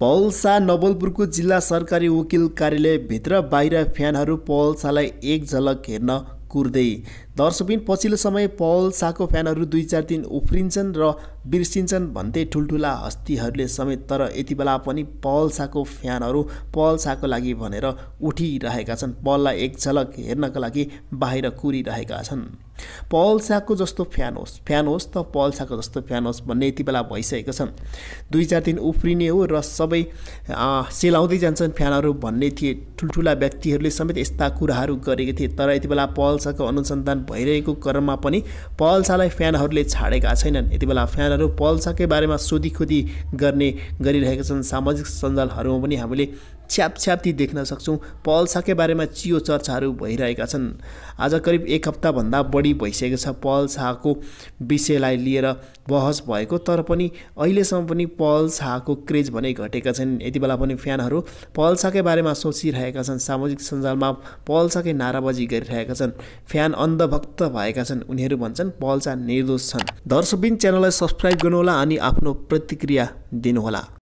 पौलसा शाह नवलपुरको जिल्ला सरकारी वकिल कार्यालयभित्र बाहिर फ्यानहरू पौल एक झलक हेर्न कुर्दै दर्शकबिन पछिल्लो समय पौलसाको फ्यानहरू दुई चार दिन उफ्रिन्छन् र बिर्सिन्छन् भन्दै ठुल्ठुला हस्तीहरूले समेत तर यति बेला पनि पौल फ्यानहरू पल्साको लागि भनेर उठिरहेका छन् पललाई एक झलक हेर्नका लागि बाहिर कुरिरहेका छन् पल्साको जस्तो फ्यान होस् फ्यान होस् त पल्साको जस्तो फ्यान होस् भन्ने यति बेला भइसकेको छ दुई चार दिन उफ्रिने हो र सबै सेलाउँदै जान्छन् फ्यानहरू भन्ने थिए ठुल्ठुला व्यक्तिहरूले समेत यस्ता कुराहरू गरेको थिए तर यति बेला पल्साको अनुसन्धान भइरहेको क्रममा पनि पल्सालाई फ्यानहरूले छाडेका छैनन् यति बेला फ्यानहरू पल्साकै बारेमा सोधीखोधी गर्ने गरिरहेका छन् सामाजिक सञ्जालहरूमा पनि हामीले छ्याप छ्याप्ती देख्न सक्छौँ पहल बारेमा चियो चर्चाहरू भइरहेका छन् आज करिब एक हप्ताभन्दा बढी भइसकेको छ पहल शाहको विषयलाई लिएर बहस भएको तर पनि अहिलेसम्म पनि पहल शाहको क्रेज भने घटेका छन् यति बेला पनि फ्यानहरू पहल शाहकै बारेमा सोचिरहेका छन् सामाजिक सञ्जालमा पहल शाहकै नाराबाजी गरिरहेका छन् फ्यान अन्धभक्त भएका छन् उनीहरू भन्छन् पहल शाह निर्दोष छन् दर्शबिन च्यानललाई सब्सक्राइब गर्नुहोला अनि आफ्नो प्रतिक्रिया दिनुहोला